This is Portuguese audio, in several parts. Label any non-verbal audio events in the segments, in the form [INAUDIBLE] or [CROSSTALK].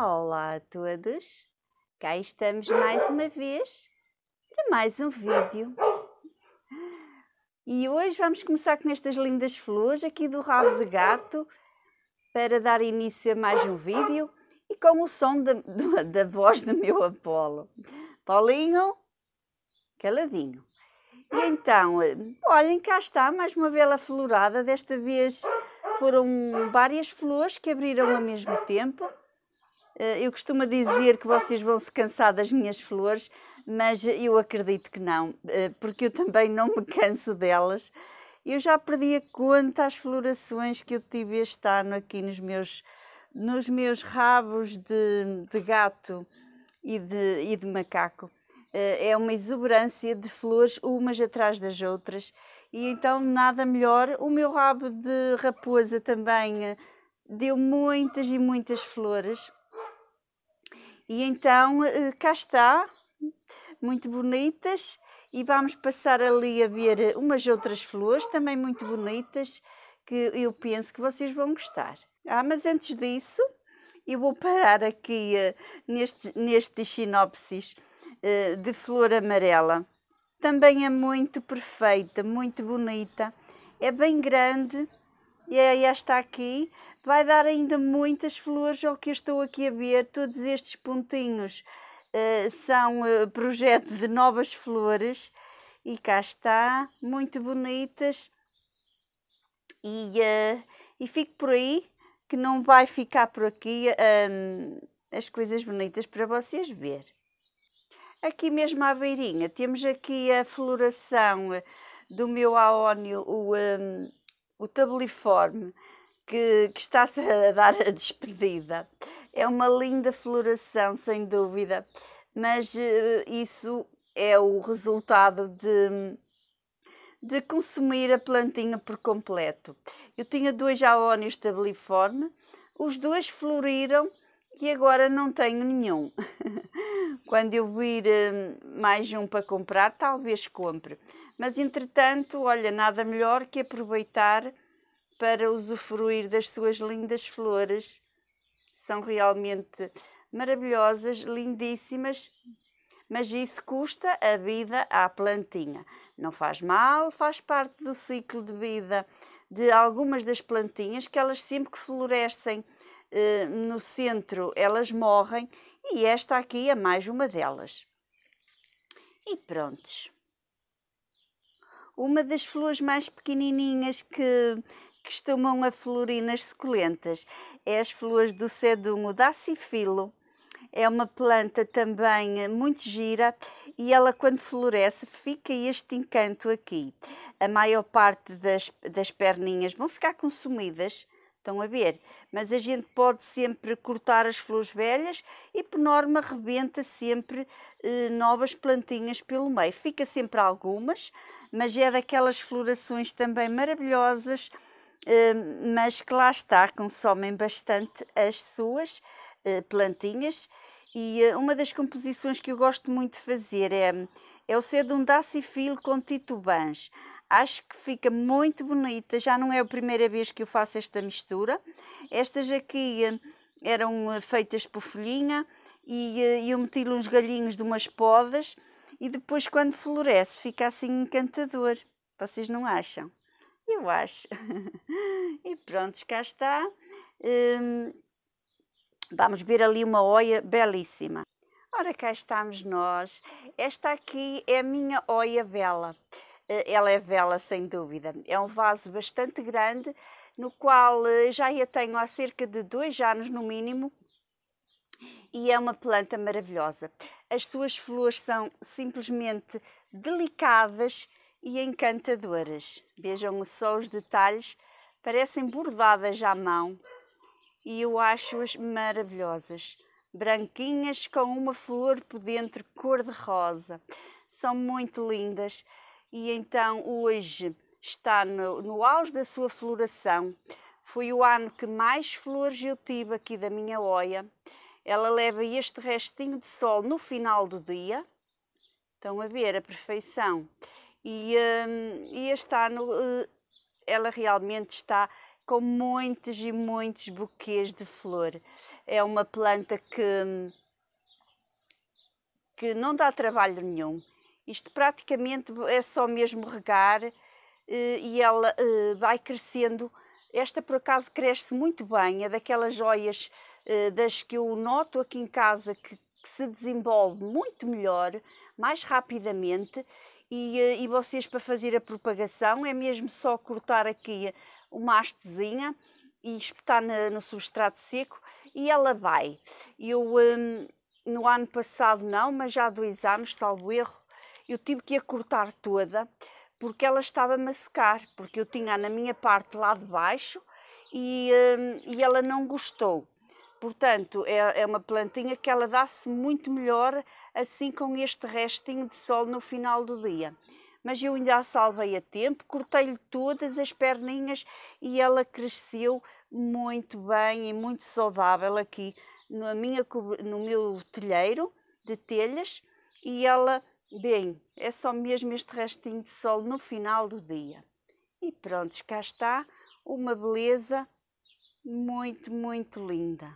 Olá a todos, cá estamos mais uma vez para mais um vídeo. E hoje vamos começar com estas lindas flores aqui do rabo de gato para dar início a mais um vídeo e com o som da, da, da voz do meu Apolo. Paulinho, caladinho. E então, olhem, cá está mais uma vela florada. Desta vez foram várias flores que abriram ao mesmo tempo eh, eu costumo dizer que vocês vão se cansar das minhas flores, mas eu acredito que não, eh, porque eu também não me canso delas. Eu já perdi a conta as florações que eu tive este ano aqui nos meus, nos meus rabos de, de gato e de, e de macaco. Eh, é uma exuberância de flores, umas atrás das outras, e então nada melhor. O meu rabo de raposa também deu muitas e muitas flores e então eh, cá está, muito bonitas, e vamos passar ali a ver eh, umas outras flores também muito bonitas que eu penso que vocês vão gostar. Ah, mas antes disso, eu vou parar aqui uh, eh, neste, neste sinopsis uh, de flor amarela. Também é muito perfeita, muito bonita, é bem grande, e é, está aqui vai dar ainda muitas flores ao que eu estou aqui a ver. Todos estes pontinhos uh, são uh, projeto de novas flores e cá está, muito bonitas. E, uh, e fico por aí, que não vai ficar por aqui ehm, as coisas bonitas para vocês ver. Aqui mesmo à beirinha temos aqui a floração do meu aónio, o, um, ehm, o tabuliforme que, que está-se a dar a despedida. É uma linda floração, sem dúvida, mas eh, isso é o resultado de, de consumir a plantinha por completo. Eu tinha dois jaónios estabiliforme, os dois floriram e agora não tenho nenhum. [LAUGHS] Quando eu vir eh, mais um para comprar, talvez compre. Mas entretanto, olha, nada melhor que aproveitar para usufruir das suas lindas flores. São realmente maravilhosas, lindíssimas, mas isso custa a vida à plantinha. Não faz mal, faz parte do ciclo de vida de algumas das plantinhas que elas sempre que florescem eh, no centro elas morrem e esta aqui é mais uma delas. E prontos. Uma das flores mais pequenininhas que costumam a florinas suculentas. É as flores do sedumo dacifilo. É uma planta também eh, muito gira e ela, quando floresce, fica este encanto aqui. A maior parte das, das perninhas vão ficar consumidas, estão a ver? Mas a gente pode sempre cortar as flores velhas e, por norma, rebenta sempre eh, novas plantinhas pelo meio. Fica sempre algumas, mas é daquelas florações também maravilhosas Hum, mas que lá está, consomem bastante as suas eh, plantinhas. E eh, uma das composições que eu gosto muito de fazer é, é o um dacifil com titubans. Acho que fica muito bonita, já não é a primeira vez que eu faço esta mistura. Estas aqui eh, eram feitas por folhinha e eu meti-lhe uns galhinhos de umas podas e depois quando floresce fica assim encantador. Vocês não acham? eu acho. [LAUGHS] e pronto, cá está. Hum, vamos ver ali uma oia belíssima. Ora, cá estamos nós. Esta aqui é a minha oia vela. Eh, ela é vela, sem dúvida. É um vaso bastante grande, no qual eh, já a tenho há cerca de dois anos, no mínimo, e é uma planta maravilhosa. As suas flores são simplesmente delicadas e encantadoras. Vejam só os detalhes, parecem bordadas à mão e eu acho-as maravilhosas. Branquinhas com uma flor por dentro cor-de-rosa. São muito lindas e então hoje está no, no auge da sua floração. Foi o ano que mais flores eu tive aqui da minha oia. Ela leva este restinho de sol no final do dia. Estão a ver a perfeição. E, um, e este ano eh, ela realmente está com muitos e muitos buquês de flor. É uma planta que, hum, que não dá trabalho nenhum. Isto praticamente é só mesmo regar eh, e ela eh, vai crescendo. Esta, por acaso, cresce muito bem, é daquelas joias das que eu noto aqui em casa que, que se desenvolve muito melhor, mais rapidamente e, eh, e vocês, para fazer a propagação, é mesmo só cortar aqui uma hastezinha e espetar no substrato seco e ela vai. Eu, hum, no ano passado não, mas já há dois anos, salvo erro, eu tive que a cortar toda porque ela estava a secar, porque eu tinha na minha parte lá de baixo e, hum, e ela não gostou. Portanto, é, é uma plantinha que ela dá-se muito melhor assim com este restinho de sol no final do dia mas eu ainda a salvei a tempo, cortei-lhe todas as perninhas e ela cresceu muito bem e muito saudável aqui na minha, no meu telheiro de telhas e ela, bem, é só mesmo este restinho de sol no final do dia. E pronto, cá está uma beleza muito, muito linda.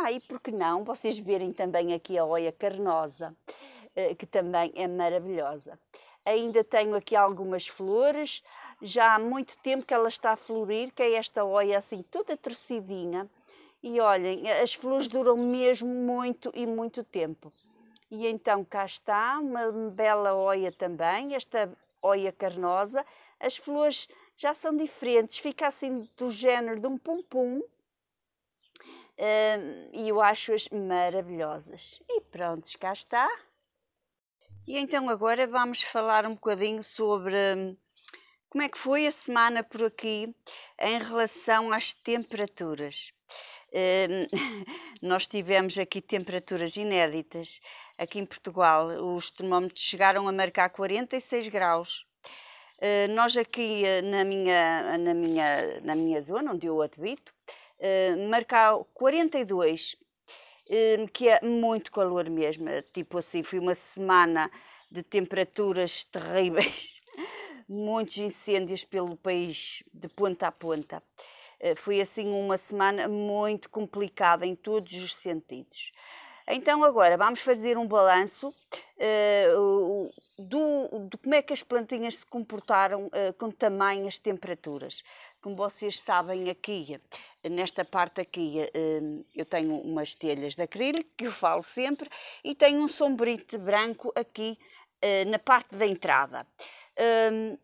Ah, e por que não vocês verem também aqui a oia carnosa, eh, que também é maravilhosa. Ainda tenho aqui algumas flores, já há muito tempo que ela está a florir, que é esta oia assim toda torcidinha. E olhem, as flores duram mesmo muito e muito tempo. E então cá está uma bela oia também, esta oia carnosa. As flores já são diferentes, fica assim do género de um pompom pum e eu acho-as maravilhosas. E pronto, cá está. E então agora vamos falar um bocadinho sobre hum, como é que foi a semana por aqui em relação às temperaturas. [LAUGHS] Nós tivemos aqui temperaturas inéditas. Aqui em Portugal, os termómetros chegaram a marcar 46 graus. Nós aqui eh, na minha, na minha, na minha zona, onde eu habito, eh, marcar 42, eh, que é muito calor mesmo. Tipo assim, foi uma semana de temperaturas [LAUGHS] terríveis, muitos incêndios pelo país, de ponta a ponta. Eh, foi assim uma semana muito complicada em todos os sentidos. Então agora vamos fazer um balanço uh, do, do, como é que as plantinhas se comportaram uh, com tamanhas temperaturas. Como vocês sabem aqui, nesta parte aqui, hum, eu tenho umas telhas de acrílico, que eu falo sempre, e tenho um sombrite branco aqui eh, na parte da entrada. Hum,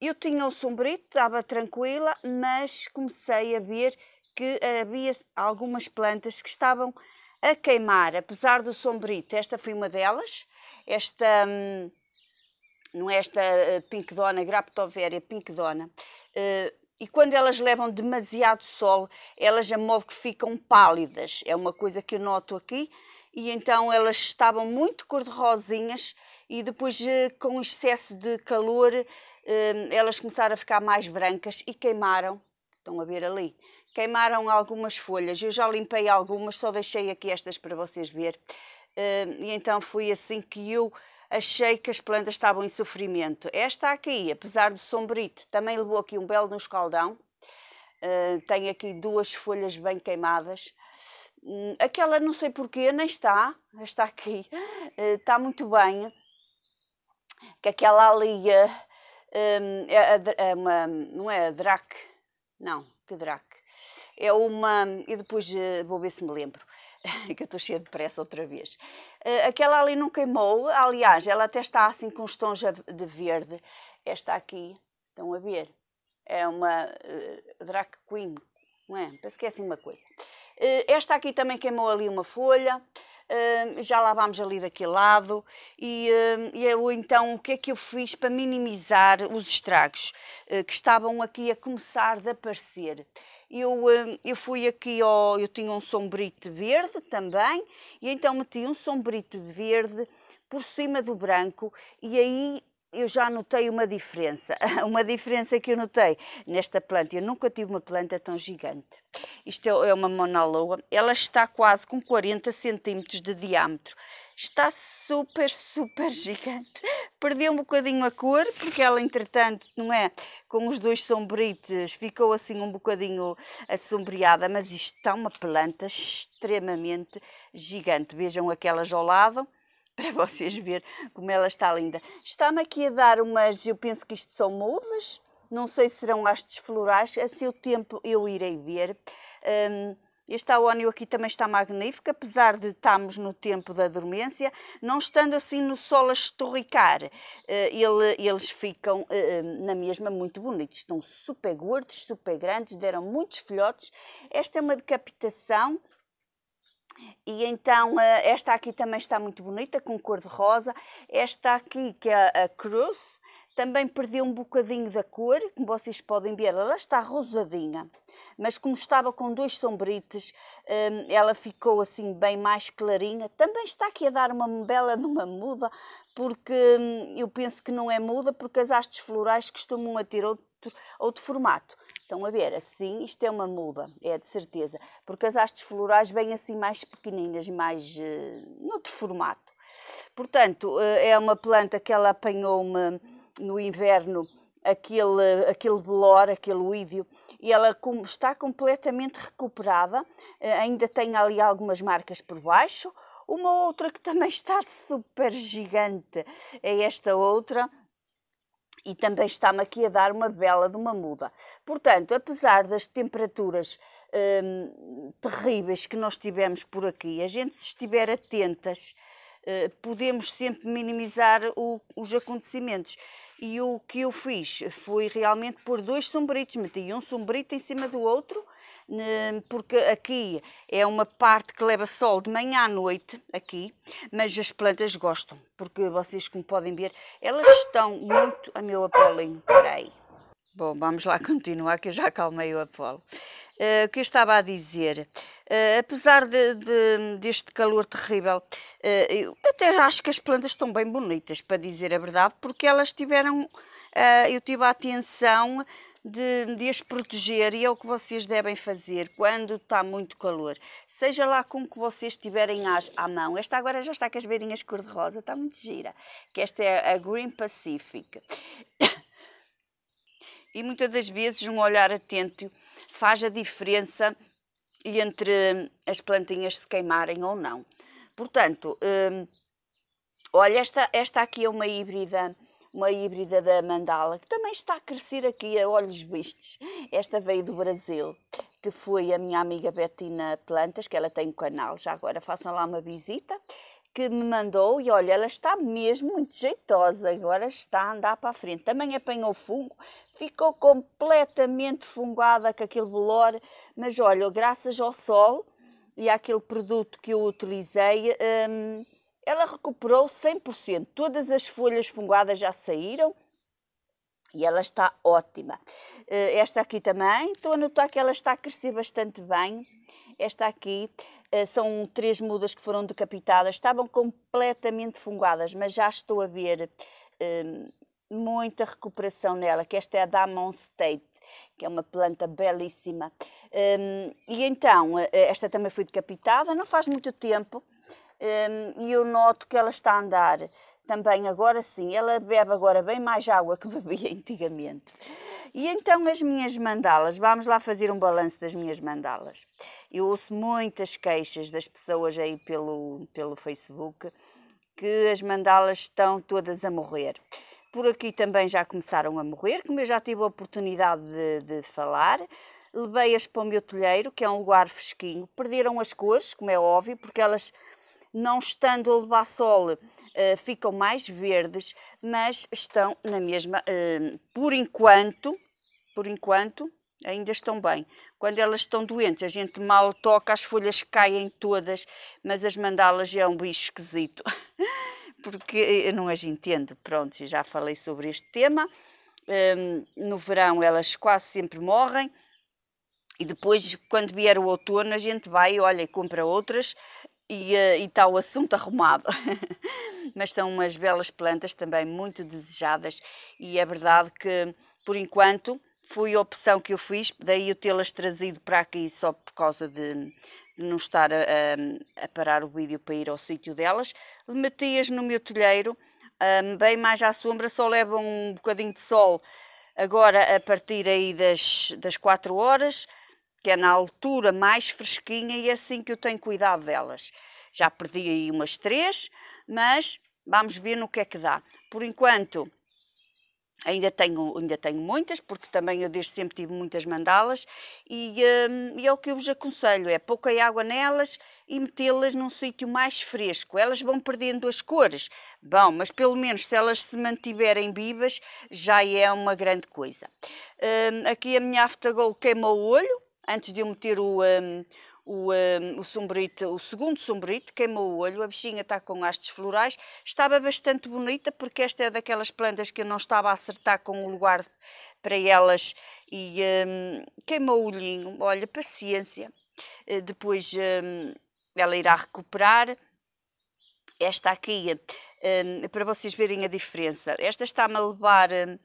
eu tinha o sombrito, estava tranquila, mas comecei a ver que havia algumas plantas que estavam a queimar, apesar do sombrito. Esta foi uma delas, esta hum, não é esta eh, Pink Dona, Graptoveria Pink Dona, eh, e quando elas levam demasiado sol, elas a modo que ficam pálidas. É uma coisa que eu noto aqui. E então elas estavam muito cor-de-rosinhas e depois eh, com excesso de calor eh, elas começaram a ficar mais brancas e queimaram. Estão a ver ali? Queimaram algumas folhas. Eu já limpei algumas, só deixei aqui estas para vocês ver. Eh, e então foi assim que eu achei que as plantas estavam em sofrimento. Esta aqui, apesar do sombrite, também levou aqui um belo no escaldão. Uh, tem aqui duas folhas bem queimadas. Uh, aquela, não sei porquê, nem está, está aqui, uh, [LAUGHS] está muito bem. Que aquela ali, eh, um, é, é uma, não é a drac, não, que drac. É uma, e depois vou ver se me lembro, [LAUGHS] que eu estou cheia de pressa outra vez. Eh, aquela ali não queimou, aliás, ela até está assim com os tons de verde. Esta aqui, estão a ver, é uma uh, drag queen, não é? Penso que é assim uma coisa. Uh, esta aqui também queimou ali uma folha, uh, já lavámos ali daquele lado, e uh, eu então, o que é que eu fiz para minimizar os estragos que estavam aqui a começar a aparecer? eu, hum, eu fui aqui, ao, eu tinha um sombrito verde também, e então meti um sombrito verde por cima do branco, e aí eu já notei uma diferença. [LAUGHS] Uma diferença que eu notei nesta planta. Eu nunca tive uma planta tão gigante. Isto é, é uma monaloa. Ela está quase com 40 centímetros de diâmetro está super, super [LAUGHS] gigante. Perdeu um bocadinho a cor, porque ela, entretanto, não é? Com os dois sombrites, ficou assim um bocadinho assombreada, mas isto está uma planta extremamente gigante. Vejam aquelas ao lado [LAUGHS] para vocês verem como ela está linda. Está-me aqui a dar umas, eu penso que isto são mudas, não sei se serão hastes florais, a seu tempo eu irei ver. Um, esta ONU aqui também está magnífica, apesar de estarmos no tempo da dormência, não estando assim no sol a estorricar. Eh, ele, eles ficam eh, eh, na mesma muito bonitos. Estão super gordos, super grandes, deram muitos filhotes. Esta é uma decapitação. E então, esta aqui também está muito bonita, com cor de rosa. Esta aqui, que é a cruz, também perdeu um bocadinho da cor, como vocês podem ver, ela está rosadinha mas como estava com dois sombrites, hum, ela ficou assim bem mais clarinha. Também está aqui a dar uma bela de uma muda, porque hum, eu penso que não é muda, porque as hastes florais costumam a ter outro, outro formato. Estão a ver, assim, isto é uma muda, é de certeza, porque as hastes florais vêm assim mais pequeninas, mais uh, noutro formato. Portanto, uh, é uma planta que ela apanhou-me no inverno aquele, aquele bolor, aquele uívio, e ela está completamente recuperada, eh, ainda tem ali algumas marcas por baixo. Uma outra que também está super gigante é esta outra, e também está-me aqui a dar uma bela de uma muda. Portanto, apesar das temperaturas hum, terríveis que nós tivemos por aqui, a gente se estiver atentas, eh, podemos sempre minimizar o, os acontecimentos. E o que eu fiz foi realmente pôr dois sombritos, meti um sombrito em cima do outro, porque aqui é uma parte que leva sol de manhã à noite, aqui, mas as plantas gostam, porque vocês, como podem ver, elas estão muito. A meu apolinho, peraí. Bom, vamos lá [LAUGHS] continuar, que eu já acalmei o Apolo. Uh, o que eu estava a dizer? Uh, apesar de, de, deste calor terrível, uh, eu até acho que as plantas estão bem bonitas, para dizer a verdade, porque elas tiveram, uh, eu tive a atenção de, de as proteger e é o que vocês devem fazer quando está muito calor. Seja lá com que vocês tiverem às, à mão. Esta agora já está com as beirinhas cor-de-rosa, está muito gira. Que esta é a Green Pacific. [COUGHS] e muitas das vezes um olhar atento faz a diferença e entre hum, as plantinhas se queimarem ou não. Portanto, hum, olha, esta, esta aqui é uma híbrida uma híbrida da mandala, que também está a crescer aqui a olhos vistos. Esta veio do Brasil, que foi a minha amiga Betina Plantas, que ela tem um canal, já agora façam lá uma visita que me mandou e olha, ela está mesmo muito jeitosa, agora está a andar para a frente. Também apanhou fungo, ficou completamente fungada com aquele bolor, mas olha, graças ao sol e àquele produto que eu utilizei, hum, ela recuperou 100%. Todas as folhas fungadas já saíram e ela está ótima. Eh, esta aqui também, estou a notar tá, que ela está a crescer bastante bem. Esta aqui, eh, são três mudas que foram decapitadas, estavam completamente fungadas, mas já estou a ver um, eh, muita recuperação nela, que esta é a Damon State, que é uma planta belíssima. Um, eh, e então, esta também foi decapitada, não faz muito tempo, um, e eu noto que ela está a andar também agora sim, ela bebe agora bem mais água que [LAUGHS] bebia antigamente. E então as minhas mandalas, vamos lá fazer um balanço das minhas mandalas. Eu ouço muitas queixas das pessoas aí pelo, pelo Facebook que as mandalas estão todas a morrer. Por aqui também já começaram a morrer, como eu já tive a oportunidade de, de falar levei-as para o meu telheiro, que é um lugar fresquinho. Perderam as cores, como é óbvio, porque elas não estando a levar sol, uh, ficam mais verdes, mas estão na mesma, uh, por enquanto, por enquanto, ainda estão bem. Quando elas estão doentes, a gente mal toca, as folhas caem todas, mas as mandalas é um bicho esquisito, [LAUGHS] porque eh, não as entendo. Pronto, já falei sobre este tema. Um, ehm, no verão elas quase sempre morrem e depois, quando vier o outono, a gente vai, olha, e compra outras e está eh, o assunto arrumado. [LAUGHS] Mas são umas belas plantas também muito desejadas e é verdade que, por enquanto, foi a opção que eu fiz, daí eu tê-las trazido para aqui só por causa de não estar a, a parar o vídeo para ir ao sítio delas. Meti-as no meu telheiro, bem mais à sombra, só levam um bocadinho de sol agora a partir aí das, das 4 horas que é na altura mais fresquinha e é assim que eu tenho cuidado delas. Já perdi aí umas três, mas vamos ver no que é que dá. Por enquanto, ainda tenho, ainda tenho muitas, porque também eu desde sempre tive muitas mandalas, e, hum, e é o que eu vos aconselho, é pouca água nelas e metê-las num sítio mais fresco. Elas vão perdendo as cores, bom, mas pelo menos se elas se mantiverem vivas, já é uma grande coisa. Hum, aqui a minha aftagol queima o olho, antes de eu meter o, um, o, um, o o segundo sombrite, queimou o olho, a bichinha está com hastes florais, estava bastante bonita porque esta é daquelas plantas que eu não estava a acertar com o lugar para elas e um, queima o olhinho, olha, paciência. Uh, depois um, ela irá recuperar. Esta aqui, hum, para vocês verem a diferença, esta está-me a levar hum,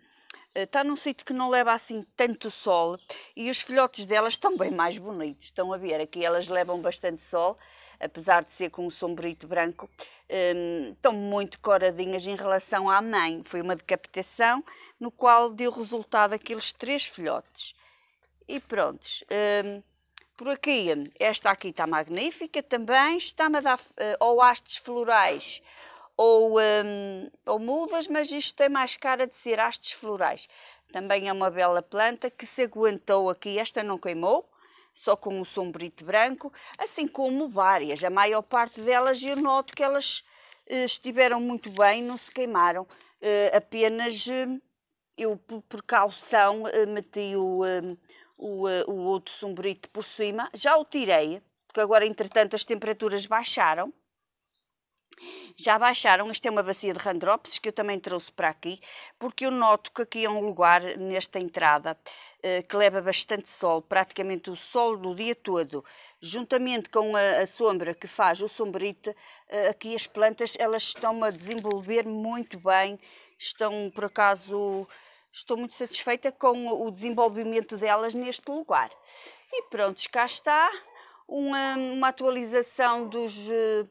Está eh, num sítio que não leva assim tanto sol e os filhotes delas estão bem mais bonitos. Estão a ver aqui, elas levam bastante sol, apesar de ser com um sombrito branco. Ehm, estão muito coradinhas em relação à mãe. Foi uma decapitação no qual deu resultado aqueles três filhotes. E prontos. Ehm, por aqui, esta aqui está magnífica também, está-me a dar uh, eh, oastes florais ou, um, ou mudas, mas isto tem mais cara de ser hastes florais. Também é uma bela planta que se aguentou aqui, esta não queimou, só com o sombrito branco, assim como várias. A maior parte delas eu noto que elas eh, estiveram muito bem, não se queimaram. Uh, apenas uh, eu, por precaução, uh, eh, meti o, hum, o, o outro sombrito por cima. Já o tirei, porque agora, entretanto, as temperaturas baixaram já baixaram, isto é uma bacia de randrópsis que eu também trouxe para aqui, porque eu noto que aqui é um lugar, nesta entrada, eh, que leva bastante sol, praticamente o sol do dia todo, juntamente com a, a sombra que faz o sombrite, eh, aqui as plantas elas estão a desenvolver muito bem, estão por acaso estou muito satisfeita com o desenvolvimento delas neste lugar. E pronto, cá está uma, uma atualização dos eh,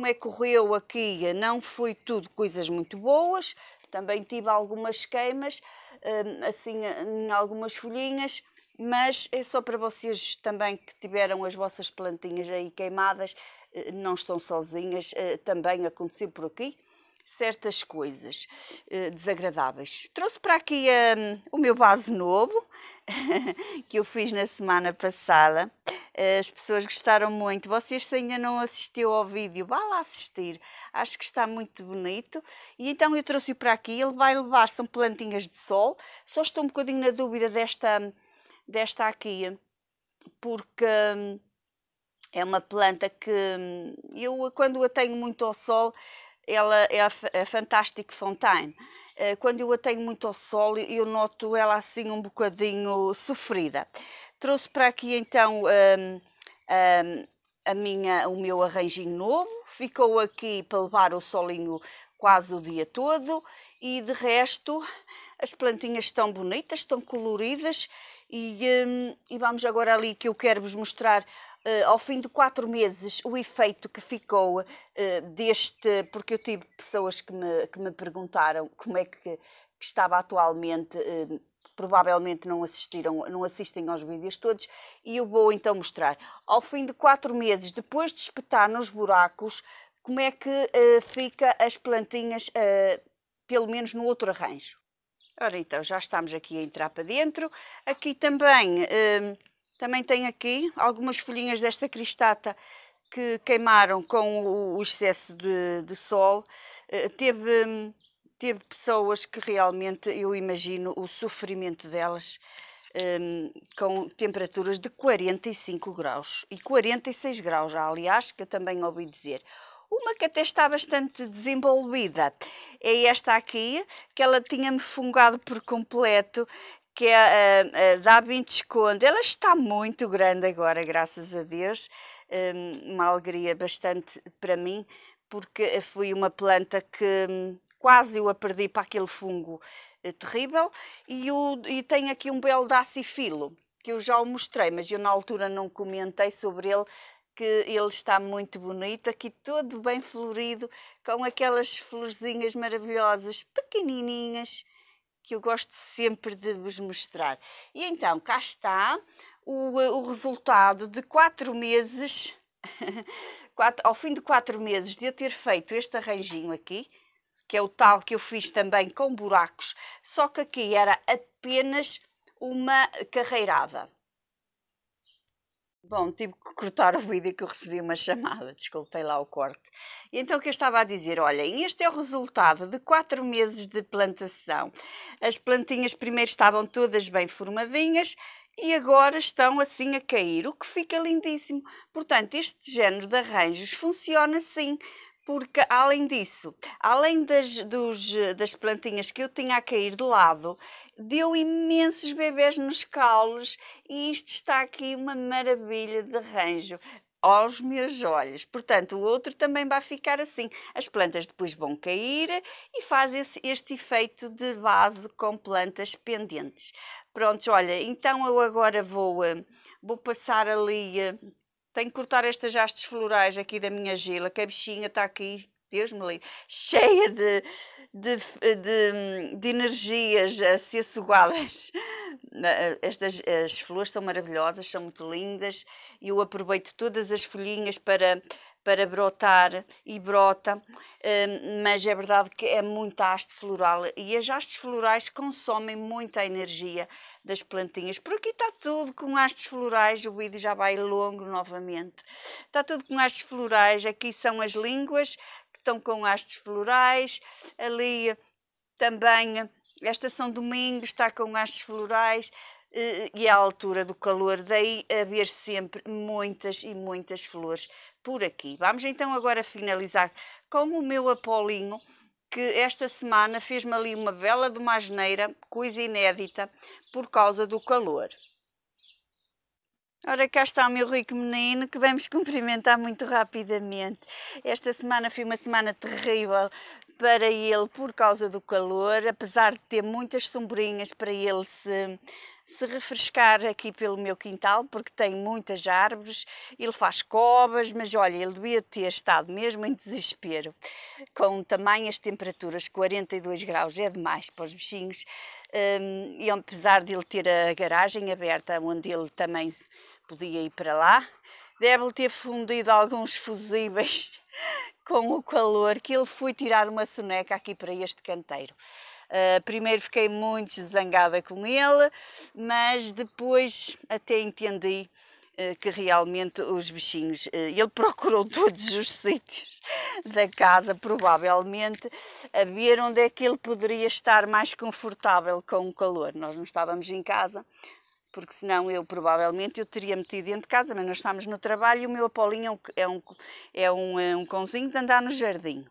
como é que correu aqui, não foi tudo coisas muito boas, também tive algumas queimas, hum, assim, em algumas folhinhas, mas é só para vocês também que tiveram as vossas plantinhas aí queimadas, eh, não estão sozinhas, eh, também aconteceu por aqui certas coisas eh, desagradáveis. Trouxe para aqui um, o meu vaso novo, [LAUGHS] que eu fiz na semana passada. As pessoas gostaram muito. Vocês, se ainda não assistiu ao vídeo, vá lá assistir. Acho que está muito bonito. E então eu trouxe-o para aqui. Ele vai levar, são plantinhas de sol. Só estou um bocadinho na dúvida desta, desta aqui, porque hum, é uma planta que hum, eu, quando a tenho muito ao sol, ela é a, a Fantastic Fontaine. Eh, quando eu a tenho muito ao sol, eu noto ela assim um bocadinho sofrida. Trouxe para aqui então um, um, a minha, o meu arranjinho novo, ficou aqui para levar o solinho quase o dia todo e de resto as plantinhas estão bonitas, estão coloridas e, um, e vamos agora ali que eu quero vos mostrar eh, ao fim de quatro meses, o efeito que ficou eh, deste. Porque eu tive pessoas que me, que me perguntaram como é que, que estava atualmente eh, provavelmente não assistiram, não assistem aos vídeos todos, e eu vou então mostrar. Ao fim de quatro meses, depois de espetar nos buracos, como é que uh, fica as plantinhas, uh, pelo menos no outro arranjo. Ora então, já estamos aqui a entrar para dentro. Aqui também... Uh, também tenho aqui algumas folhinhas desta cristata que queimaram com o excesso de, de sol. Eh, teve, teve pessoas que realmente, eu imagino, o sofrimento delas ehm, com temperaturas de 45 graus e 46 graus, aliás, que eu também ouvi dizer. Uma que até está bastante desenvolvida é esta aqui, que ela tinha-me fungado por completo que a, a, a da Esconde, ela está muito grande agora, graças a Deus, um, uma alegria bastante para mim, porque foi uma planta que hum, quase eu a perdi para aquele fungo eh, terrível e, o, e tem aqui um belo dacifilo que eu já o mostrei, mas eu na altura não comentei sobre ele, que ele está muito bonito, aqui todo bem florido, com aquelas florzinhas maravilhosas, pequenininhas, que eu gosto sempre de vos mostrar. E então, cá está o, eh, o resultado de quatro meses, [LAUGHS] quatro, ao fim de quatro meses de eu ter feito este arranjinho aqui, que é o tal que eu fiz também com buracos, só que aqui era apenas uma carreirada. Bom, tive que cortar o vídeo que eu recebi uma chamada, desculpei lá o corte. E então o que eu estava a dizer, olhem, este é o resultado de quatro meses de plantação. As plantinhas primeiro estavam todas bem formadinhas e agora estão assim a cair, o que fica lindíssimo. Portanto, este género de arranjos funciona assim porque além disso, além das, dos, das plantinhas que eu tinha a cair de lado, deu imensos bebés nos caules e isto está aqui uma maravilha de arranjo aos meus olhos. Portanto, o outro também vai ficar assim. As plantas depois vão cair e faz esse, este efeito de base com plantas pendentes. Prontos, olha, então eu agora vou, eh, vou passar ali. Eh, tenho que cortar estas hastes florais aqui da minha gila, que a bichinha está aqui, Deus me livre, cheia de de, de, de energias a eh, ser sugadas. Eh, estas as flores são maravilhosas, são muito lindas e eu aproveito todas as folhinhas para para brotar e brota, eh, mas é verdade que é muita haste floral e as hastes florais consomem muita energia das plantinhas. Por aqui está tudo com hastes florais, o vídeo já vai longo novamente. Está tudo com hastes florais, aqui são as línguas estão com hastes florais, ali eh, também eh, a São Domingo está com hastes florais eh, e à altura do calor, daí haver sempre muitas e muitas flores por aqui. Vamos então agora finalizar com o meu apolinho, que esta semana fez-me ali uma vela de uma asneira, coisa inédita, por causa do calor. Ora, cá está o meu rico menino que vamos [LAUGHS] cumprimentar muito rapidamente. Esta semana foi uma semana terrível para ele por causa do calor, apesar de ter muitas sombrinhas para ele se, se refrescar aqui pelo meu quintal, porque tem muitas árvores, ele faz covas, mas olha, ele devia ter estado mesmo em desespero. Com tamanhas temperaturas, 42 graus é demais para os bichinhos e apesar de ele ter a garagem aberta, onde ele também podia ir para lá, deve ter fundido alguns fusíveis [LAUGHS] com o calor que ele foi tirar uma soneca aqui para este canteiro. Uh, primeiro fiquei muito zangada com ele, mas depois até entendi eh, que realmente os bichinhos. Eh, ele procurou [LAUGHS] todos os sítios da casa, provavelmente, a ver onde é que ele poderia estar mais confortável com o calor. Nós não estávamos em casa, porque senão eu provavelmente eu teria metido dentro de casa, mas nós estamos no trabalho e o meu Apolinho é um, é, é um, é um cãozinho de andar no jardim.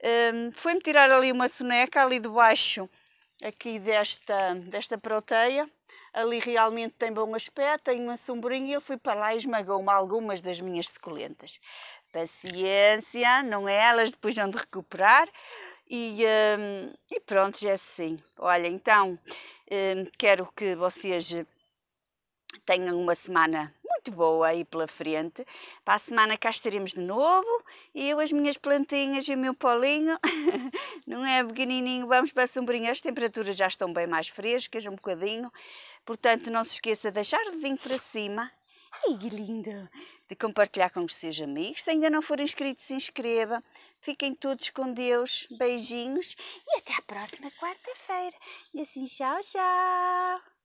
Um, ehm, Foi-me tirar ali uma soneca ali debaixo, aqui desta, desta proteia, ali realmente tem bom aspecto, tem uma sombrinha, e eu fui para lá e esmagou-me algumas das minhas suculentas. Paciência, não é? Elas depois vão de recuperar. E, hum, e pronto, já é assim. Olha, então, hum, quero que vocês tenham uma semana muito boa aí pela frente. Para a semana cá estaremos de novo. E eu, as minhas plantinhas e o meu polinho, [LAUGHS] não é pequenininho, vamos para a sombrinha. As temperaturas já estão bem mais frescas, um bocadinho. Portanto, não se esqueça de deixar o dedinho para cima e lindo! De compartilhar com os seus amigos. Se ainda não for inscrito, se inscreva. Fiquem todos com Deus. Beijinhos e até a próxima quarta-feira. E assim, tchau, tchau!